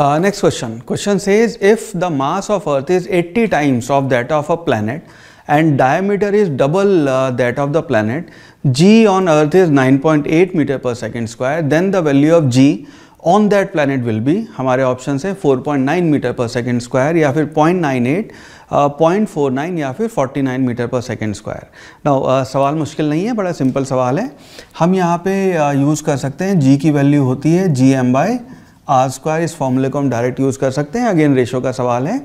next question question से is if the mass of earth is eighty times of that of a planet and diameter is double that of the planet G on earth is nine point eight metre per second square then the value of G on that planet will be हमारे option है four point nine metre per second square या फिर point point nine eight four nine या फिर forty nine metre per second square ना सवाल मुश्किल नहीं है बड़ा सिंपल सवाल है हम यहाँ पे यूज़ uh, कर सकते हैं जी की वैल्यू होती है G M by R square इस फॉर्मूले को हम डायरेक्ट यूज़ कर सकते हैं अगेन रेशो का सवाल है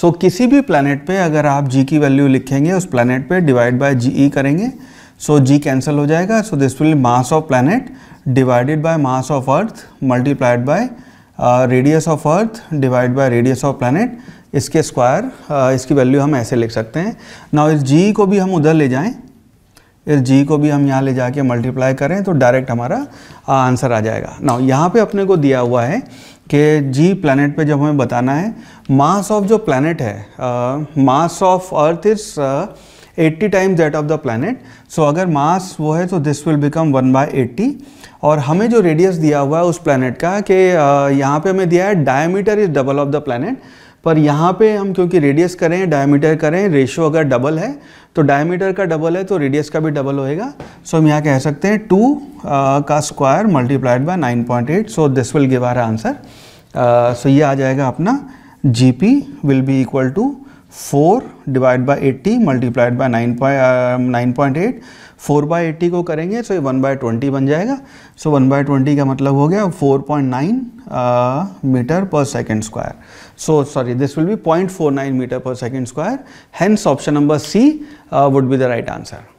सो so, किसी भी प्लानट पे अगर आप जी की वैल्यू लिखेंगे उस प्लानट पे डिवाइड बाय जी ई करेंगे सो जी कैंसिल हो जाएगा so this will mass of planet divided by mass of earth multiplied by radius of earth divide by radius of planet इसके स्क्वायर uh, इसकी वैल्यू हम ऐसे लिख सकते हैं नाउ इस जी को भी हम उधर ले जाएँ इस जी को भी हम यहाँ ले जाके मल्टीप्लाई करें तो डायरेक्ट हमारा आंसर आ जाएगा ना यहाँ पे अपने को दिया हुआ है कि जी प्लानट पे जब हमें बताना है मास ऑफ जो प्लानट है mass of earth is eighty times that of the planet so अगर मास वो है तो this will become one by eighty और हमें जो रेडियस दिया हुआ है उस प्लानट का कि यहाँ पे हमें दिया है diameter is double of the planet पर यहाँ पे हम क्योंकि रेडियस करें डायमीटर करें रेशो अगर डबल है तो डायमीटर का डबल है तो रेडियस का भी डबल होएगा सो हम यहाँ कह सकते हैं टू का square multiplied by nine point eight so this will give our answer so ये आ जाएगा अपना G P will be equal to four divide by eighty multiplied by nine nine point eight four by eighty को करेंगे सो तो ये one by twenty बन जाएगा सो वन बाई ट्वेंटी का मतलब हो गया four point nine metre per second square so sorry this will be point four nine metre per second square hence option number C would be the right answer